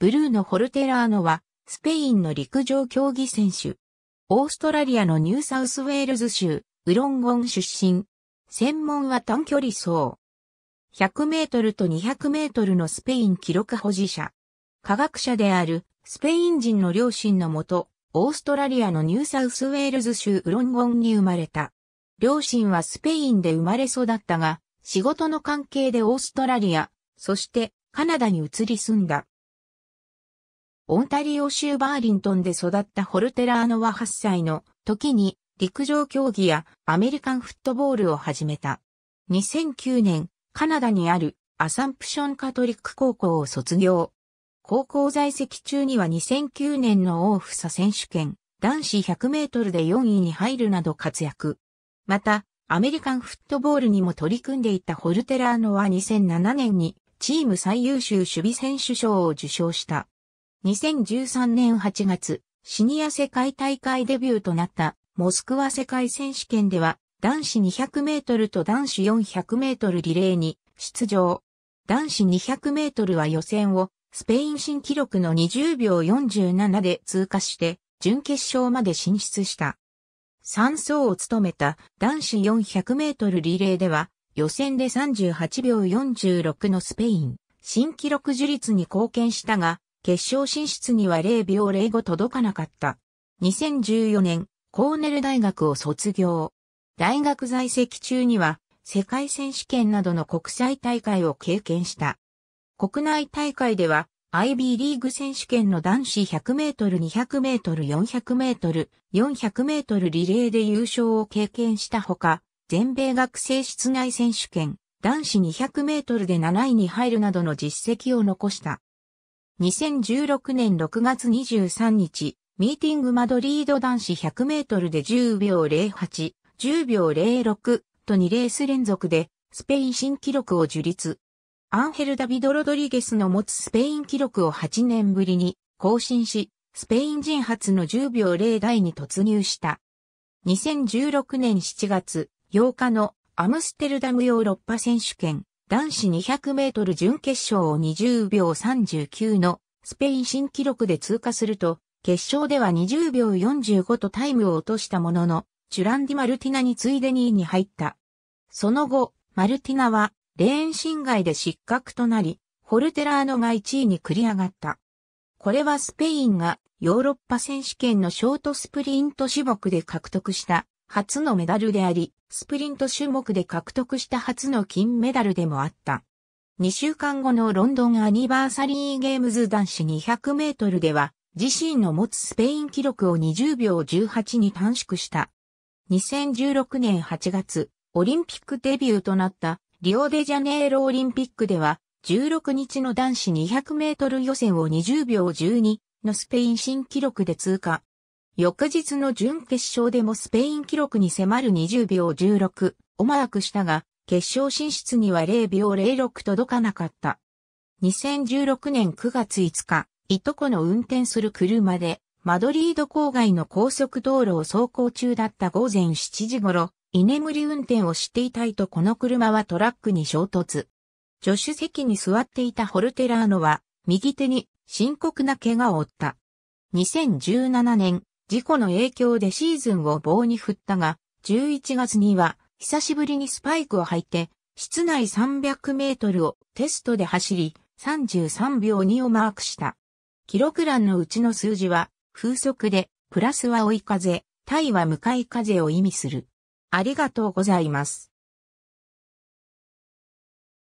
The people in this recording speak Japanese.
ブルーのホルテラーノは、スペインの陸上競技選手。オーストラリアのニューサウスウェールズ州、ウロンゴン出身。専門は短距離走。100メートルと200メートルのスペイン記録保持者。科学者であるスペイン人の両親のもと、オーストラリアのニューサウスウェールズ州ウロンゴンに生まれた。両親はスペインで生まれ育ったが、仕事の関係でオーストラリア、そしてカナダに移り住んだ。オンタリオ州バーリントンで育ったホルテラーノは8歳の時に陸上競技やアメリカンフットボールを始めた。2009年、カナダにあるアサンプションカトリック高校を卒業。高校在籍中には2009年のオーフサ選手権、男子100メートルで4位に入るなど活躍。また、アメリカンフットボールにも取り組んでいたホルテラーノは2007年にチーム最優秀守備選手賞を受賞した。2013年8月、シニア世界大会デビューとなったモスクワ世界選手権では男子200メートルと男子400メートルリレーに出場。男子200メートルは予選をスペイン新記録の20秒47で通過して準決勝まで進出した。3走を務めた男子400メートルリレーでは予選で38秒46のスペイン新記録樹立に貢献したが決勝進出には0秒05届かなかった。2014年、コーネル大学を卒業。大学在籍中には、世界選手権などの国際大会を経験した。国内大会では、IB リーグ選手権の男子100メートル、200メートル、400メートル、400メートルリレーで優勝を経験したほか、全米学生室内選手権、男子200メートルで7位に入るなどの実績を残した。2016年6月23日、ミーティングマドリード男子100メートルで10秒08、10秒06と2レース連続でスペイン新記録を樹立。アンヘル・ダビド・ロドリゲスの持つスペイン記録を8年ぶりに更新し、スペイン人初の10秒0台に突入した。2016年7月8日のアムステルダムヨーロッパ選手権男子200メートル準決勝を20秒39のスペイン新記録で通過すると、決勝では20秒45とタイムを落としたものの、チュランディ・マルティナに次いで2位に入った。その後、マルティナはレーン侵害で失格となり、ホルテラーノが1位に繰り上がった。これはスペインがヨーロッパ選手権のショートスプリント種目で獲得した初のメダルであり、スプリント種目で獲得した初の金メダルでもあった。2週間後のロンドンアニバーサリーゲームズ男子200メートルでは、自身の持つスペイン記録を20秒18に短縮した。2016年8月、オリンピックデビューとなったリオデジャネイロオリンピックでは、16日の男子200メートル予選を20秒12のスペイン新記録で通過。翌日の準決勝でもスペイン記録に迫る20秒16をマークしたが、決勝進出には0秒06届かなかった。2016年9月5日、いとこの運転する車で、マドリード郊外の高速道路を走行中だった午前7時頃、居眠り運転をしていたいとこの車はトラックに衝突。助手席に座っていたホルテラーノは、右手に深刻な怪我を負った。2017年事故の影響でシーズンを棒に振ったが、11月には久しぶりにスパイクを履いて、室内300メートルをテストで走り、33秒2をマークした。記録欄のうちの数字は、風速で、プラスは追い風、対は向かい風を意味する。ありがとうございます。